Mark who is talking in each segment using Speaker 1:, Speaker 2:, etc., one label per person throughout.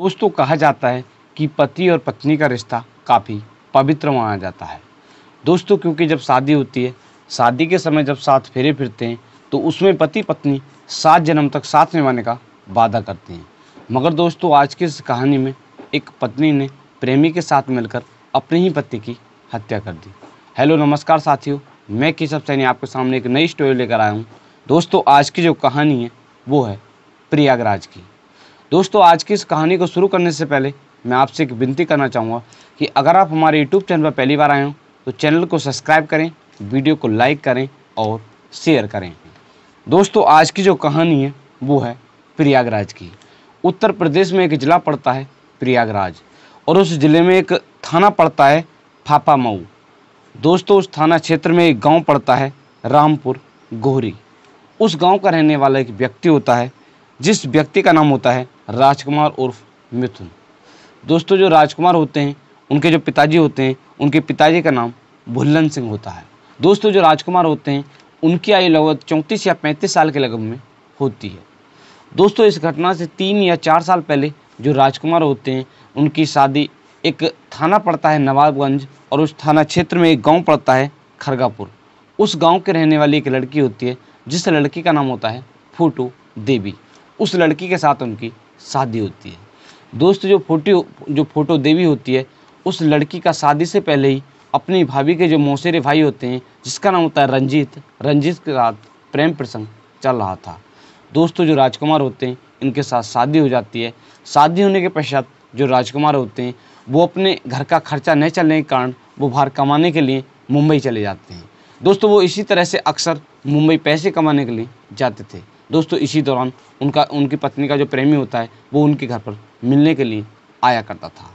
Speaker 1: दोस्तों कहा जाता है कि पति और पत्नी का रिश्ता काफ़ी पवित्र माना जाता है दोस्तों क्योंकि जब शादी होती है शादी के समय जब साथ फेरे फिरते हैं तो उसमें पति पत्नी सात जन्म तक साथ निभाने का वादा करते हैं मगर दोस्तों आज की इस कहानी में एक पत्नी ने प्रेमी के साथ मिलकर अपने ही पति की हत्या कर दी हेलो नमस्कार साथियों मैं केशव सैनी आपके सामने एक नई स्टोरी लेकर आया हूँ दोस्तों आज की जो कहानी है वो है प्रयागराज की दोस्तों आज की इस कहानी को शुरू करने से पहले मैं आपसे एक विनती करना चाहूँगा कि अगर आप हमारे यूट्यूब चैनल पर पहली बार आए हों तो चैनल को सब्सक्राइब करें वीडियो को लाइक करें और शेयर करें दोस्तों आज की जो कहानी है वो है प्रयागराज की उत्तर प्रदेश में एक ज़िला पड़ता है प्रयागराज और उस ज़िले में एक थाना पड़ता है फापा मऊ दोस्तों उस थाना क्षेत्र में एक गांव पड़ता है रामपुर गोहरी उस गांव का रहने वाला एक व्यक्ति होता है जिस व्यक्ति का नाम होता है राजकुमार उर्फ मिथुन दोस्तों जो राजकुमार होते हैं उनके जो पिताजी होते हैं उनके पिताजी का नाम भुल्लन सिंह होता है दोस्तों जो राजकुमार होते हैं उनकी आयु लगभग चौंतीस या पैंतीस साल के लगभग में होती है दोस्तों इस घटना से तीन या चार साल पहले जो राजकुमार होते हैं उनकी शादी एक थाना पड़ता है नवाबगंज और उस थाना क्षेत्र में एक गांव पड़ता है खरगापुर उस गांव के रहने वाली एक लड़की होती है जिस लड़की का नाम होता है फूटू देवी उस लड़की के साथ उनकी शादी होती है दोस्त जो फोटो जो फोटो देवी होती है उस लड़की का शादी से पहले ही अपनी भाभी के जो मौसेरे भाई होते हैं जिसका नाम होता है रंजीत रंजीत के साथ प्रेम प्रसंग चल रहा था दोस्तों जो राजकुमार होते हैं इनके साथ शादी हो जाती है शादी होने के पश्चात जो राजकुमार होते हैं वो अपने घर का खर्चा न चलने के कारण वो बाहर कमाने के लिए मुंबई चले जाते हैं दोस्तों वो इसी तरह से अक्सर मुंबई पैसे कमाने के लिए जाते थे दोस्तों इसी दौरान उनका उनकी पत्नी का जो प्रेमी होता है वो उनके घर पर मिलने के लिए आया करता था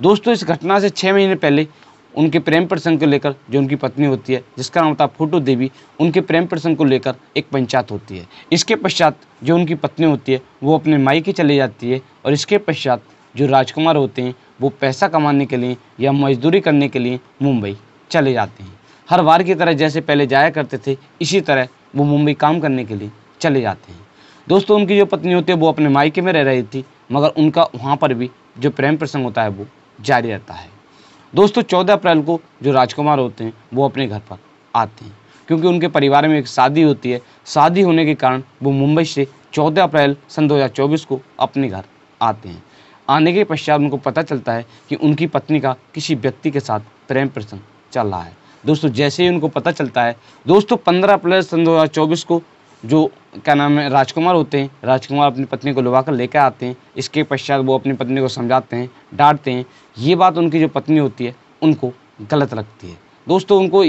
Speaker 1: दोस्तों इस घटना से छः महीने पहले उनके प्रेम प्रसंग को लेकर जो उनकी पत्नी होती है जिसका नाम होता है फोटो देवी उनके प्रेम प्रसंग को लेकर एक पंचायत होती है इसके पश्चात जो उनकी पत्नी होती है वो अपने माई के चले जाती है और इसके पश्चात जो राजकुमार होते हैं वो पैसा कमाने के लिए या मजदूरी करने के लिए मुंबई चले जाते हैं हर बार की तरह जैसे पहले जाया करते थे इसी तरह वो मुंबई काम करने के लिए चले जाते हैं दोस्तों उनकी जो पत्नी होती है वो अपने मायके में रह रही थी मगर उनका वहाँ पर भी जो प्रेम प्रसंग होता है वो जारी रहता है दोस्तों चौदह अप्रैल को जो राजकुमार होते हैं वो अपने घर पर आते हैं क्योंकि उनके परिवार में एक शादी होती है शादी होने के कारण वो मुंबई से 14 अप्रैल सन 2024 को अपने घर आते हैं आने के पश्चात उनको पता चलता है कि उनकी पत्नी का किसी व्यक्ति के साथ प्रेम प्रसंग चल रहा है दोस्तों जैसे ही उनको पता चलता है दोस्तों 15 अप्रैल सन 2024 को जो क्या नाम है राजकुमार होते हैं राजकुमार अपनी पत्नी को लुभा कर लेकर आते हैं इसके पश्चात वो अपनी पत्नी को समझाते हैं डांटते हैं ये बात उनकी जो पत्नी होती है उनको गलत लगती है दोस्तों उनको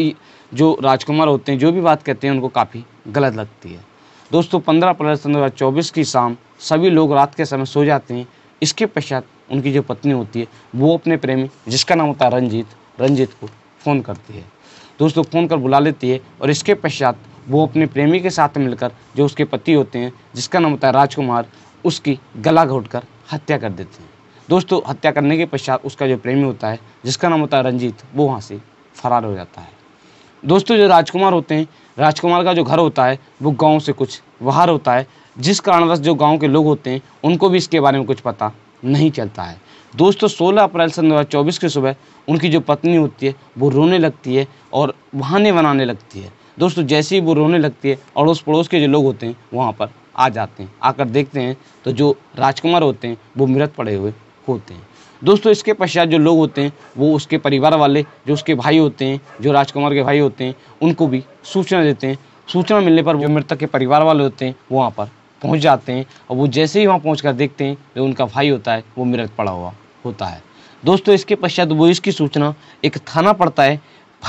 Speaker 1: जो राजकुमार होते हैं जो भी बात कहते हैं उनको काफ़ी गलत लगती है दोस्तों पंद्रह अप्रैल सन दो की शाम सभी लोग रात के समय सो जाते हैं इसके पश्चात उनकी जो पत्नी होती है वो अपने प्रेमी जिसका नाम होता है रंजीत रंजीत को फ़ोन करती है दोस्तों फ़ोन कर बुला लेती है और इसके पश्चात वो अपने प्रेमी के साथ मिलकर जो उसके पति होते हैं जिसका नाम होता है राजकुमार उसकी गला घोट कर हत्या कर देते हैं दोस्तों हत्या करने के पश्चात उसका जो प्रेमी होता है जिसका नाम होता है रंजीत वो वहाँ से फरार हो जाता है दोस्तों जो राजकुमार होते हैं राजकुमार का जो घर होता है वो गाँव से कुछ बाहर होता है जिस कारणवश जो गाँव के लोग होते हैं उनको भी इसके बारे में कुछ पता नहीं चलता है दोस्तों 16 अप्रैल सन 2024 की सुबह उनकी जो पत्नी होती है वो रोने लगती है और बहाने बनाने लगती है दोस्तों जैसे ही वो रोने लगती है अड़ोस पड़ोस के जो लोग होते हैं वहाँ पर आ जाते हैं आकर देखते हैं तो जो राजकुमार होते हैं वो मृत पड़े हुए होते हैं दोस्तों इसके पश्चात जो लोग होते हैं वो उसके परिवार वाले जो उसके भाई होते हैं जो राजकुमार के भाई होते हैं उनको भी सूचना देते हैं सूचना मिलने पर वो मृतक के परिवार वाले होते हैं वहाँ पर पहुँच जाते हैं और वो जैसे ही वहाँ पहुँच देखते हैं जो उनका भाई होता है वो मृत पड़ा हुआ होता है दोस्तों इसके पश्चात वो इसकी सूचना एक थाना पड़ता है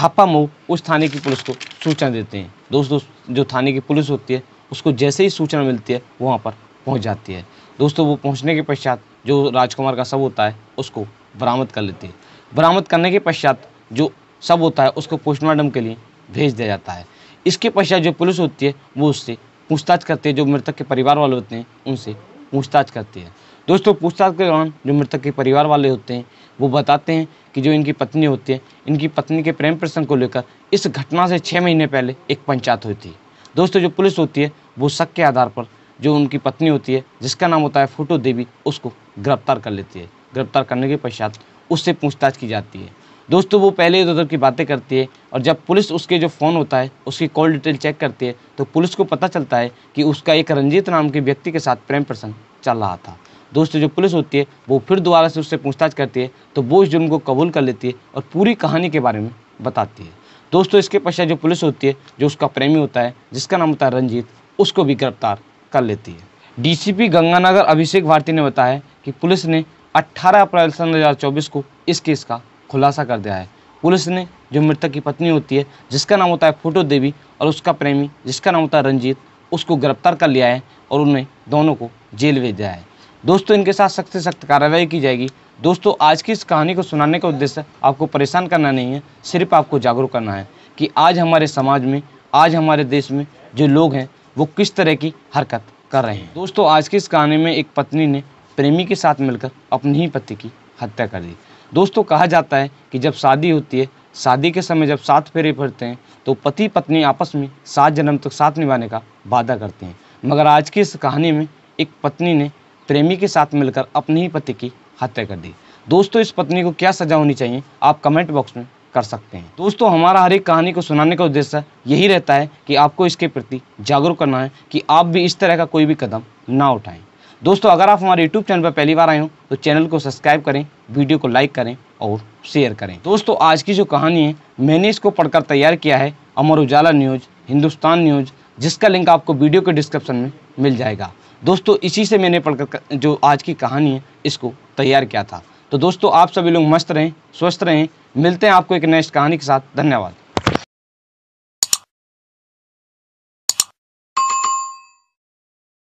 Speaker 1: मऊ उस थाने की पुलिस को सूचना देते हैं दोस्तों जो थाने की पुलिस होती है उसको जैसे ही सूचना मिलती है वहाँ पर पहुँच जाती है दोस्तों वो पहुँचने के पश्चात जो राजकुमार का सब होता है उसको बरामद कर लेती है बरामद करने के पश्चात जो सब होता है उसको पोस्टमार्टम के लिए भेज दिया जाता है इसके पश्चात जो पुलिस होती है वो उससे पूछताछ करती है जो मृतक के परिवार वाले होते हैं उनसे पूछताछ करती है दोस्तों पूछताछ के दौरान जो मृतक के परिवार वाले होते हैं वो बताते हैं कि जो इनकी पत्नी होती है इनकी पत्नी के प्रेम प्रसंग को लेकर इस घटना से छः महीने पहले एक पंचायत हुई थी दोस्तों जो पुलिस होती है वो शक के आधार पर जो उनकी पत्नी होती है जिसका नाम होता है फोटो देवी उसको गिरफ्तार कर लेती है गिरफ्तार करने के पश्चात उससे पूछताछ की जाती है दोस्तों वो पहले इधर उधर की बातें करती है और जब पुलिस उसके जो फ़ोन होता है उसकी कॉल डिटेल चेक करती है तो पुलिस को पता चलता है कि उसका एक रंजीत नाम के व्यक्ति के साथ प्रेम प्रसंग चल रहा था दोस्तों जो पुलिस होती है वो फिर दोबारा से उससे पूछताछ करती है तो वो इस जुर्म को कबूल कर लेती है और पूरी कहानी के बारे में बताती है दोस्तों इसके पश्चात जो पुलिस होती है जो उसका प्रेमी होता है जिसका नाम होता है रंजीत उसको भी गिरफ्तार कर लेती है डीसीपी गंगानगर अभिषेक भारती ने बताया कि पुलिस ने 18 अप्रैल सन दो को इस केस का खुलासा कर दिया है पुलिस ने जो मृतक की पत्नी होती है जिसका नाम होता है फोटो देवी और उसका प्रेमी जिसका नाम होता है रंजीत उसको गिरफ्तार कर लिया है और उन्हें दोनों को जेल भेज दिया है दोस्तों इनके साथ सख्त से सख्त कार्रवाई की जाएगी दोस्तों आज की इस कहानी को सुनाने का उद्देश्य आपको परेशान करना नहीं है सिर्फ आपको जागरूक करना है कि आज हमारे समाज में आज हमारे देश में जो लोग हैं वो किस तरह की हरकत कर रहे हैं दोस्तों आज की इस कहानी में एक पत्नी ने प्रेमी के साथ मिलकर अपने ही पति की हत्या कर दी दोस्तों कहा जाता है कि जब शादी होती है शादी के समय जब सात फेरे फिरते हैं तो पति पत्नी आपस में सात जन्म तक साथ निभाने का वादा करते हैं मगर आज की इस कहानी में एक पत्नी ने प्रेमी के साथ मिलकर अपने ही पति की हत्या कर दी दोस्तों इस पत्नी को क्या सजा होनी चाहिए आप कमेंट बॉक्स में कर सकते हैं दोस्तों हमारा हर एक कहानी को सुनाने का उद्देश्य यही रहता है कि आपको इसके प्रति जागरूक करना है कि आप भी इस तरह का कोई भी कदम ना उठाएं दोस्तों अगर आप हमारे यूट्यूब चैनल पर पहली बार आए हो तो चैनल को सब्सक्राइब करें वीडियो को लाइक करें और शेयर करें दोस्तों आज की जो कहानी है मैंने इसको पढ़कर तैयार किया है अमर उजाला न्यूज़ हिंदुस्तान न्यूज़ जिसका लिंक आपको वीडियो के डिस्क्रिप्शन में मिल जाएगा दोस्तों इसी से मैंने पढ़कर जो आज की कहानी है इसको तैयार किया था तो दोस्तों आप सभी लोग मस्त रहें स्वस्थ रहें मिलते हैं आपको एक नेक्स्ट कहानी के साथ धन्यवाद